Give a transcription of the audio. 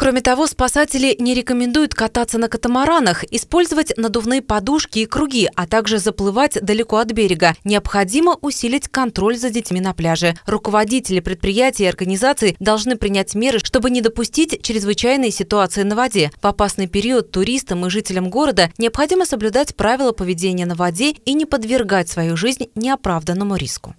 Кроме того, спасатели не рекомендуют кататься на катамаранах, использовать надувные подушки и круги, а также заплывать далеко от берега. Необходимо усилить контроль за детьми на пляже. Руководители предприятий и организаций должны принять меры, чтобы не допустить чрезвычайные ситуации на воде. В опасный период туристам и жителям города необходимо соблюдать правила поведения на воде и не подвергать свою жизнь неоправданному риску.